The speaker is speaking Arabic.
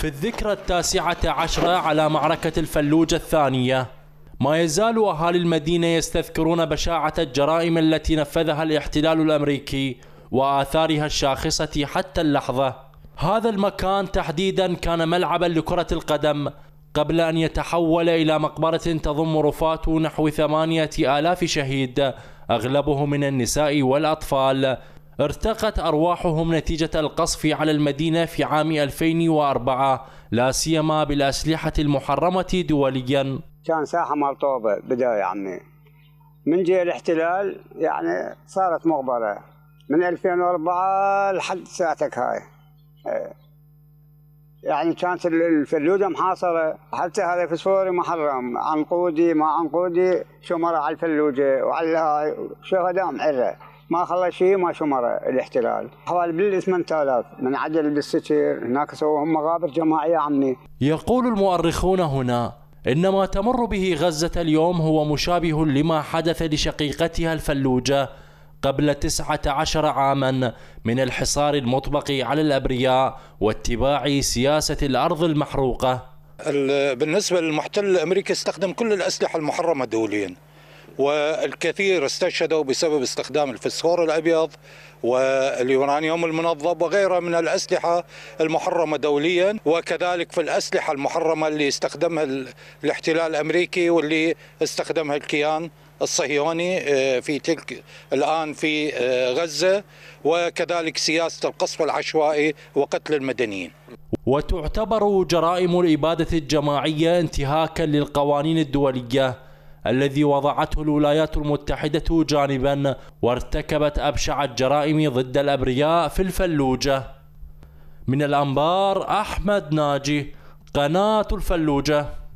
في الذكرى التاسعة عشرة على معركة الفلوجة الثانية ما يزال أهالي المدينة يستذكرون بشاعة الجرائم التي نفذها الاحتلال الأمريكي وآثارها الشاخصة حتى اللحظة هذا المكان تحديدا كان ملعبا لكرة القدم قبل أن يتحول إلى مقبرة تضم رفاته نحو ثمانية آلاف شهيد أغلبهم من النساء والأطفال ارتقت أرواحهم نتيجة القصف على المدينة في عام 2004 لا سيما بالأسلحة المحرمة دوليا كان ساحة طوبه بداية عمي من جهه الاحتلال يعني صارت مغبرة من 2004 لحد ساعتك هاي يعني كانت الفلوده محاصره حتى هذا في سوري محرم عنقودي ما عنقودي شمرة على الفلوجه وعلى هاي شهداء معره ما خلى شيء ما شمر الاحتلال حوالي بال 8000 من عجل بالستير هناك سووا هم مغابر جماعيه عمي يقول المؤرخون هنا إن ما تمر به غزة اليوم هو مشابه لما حدث لشقيقتها الفلوجة قبل 19 عاما من الحصار المطبق على الأبرياء واتباع سياسة الأرض المحروقة بالنسبة للمحتل الأمريكي استخدم كل الأسلحة المحرمة دوليا والكثير استشهدوا بسبب استخدام الفسفور الأبيض واليورانيوم المنظم وغيرها من الأسلحة المحرمة دوليا وكذلك في الأسلحة المحرمة اللي استخدمها الاحتلال الأمريكي واللي استخدمها الكيان الصهيوني آه، في تلك الآن في آه، غزة وكذلك سياسة القصف العشوائي وقتل المدنيين وتعتبر جرائم الإبادة الجماعية انتهاكا للقوانين الدولية الذي وضعته الولايات المتحدة جانبا وارتكبت أبشع الجرائم ضد الأبرياء في الفلوجة من الأنبار أحمد ناجي قناة الفلوجة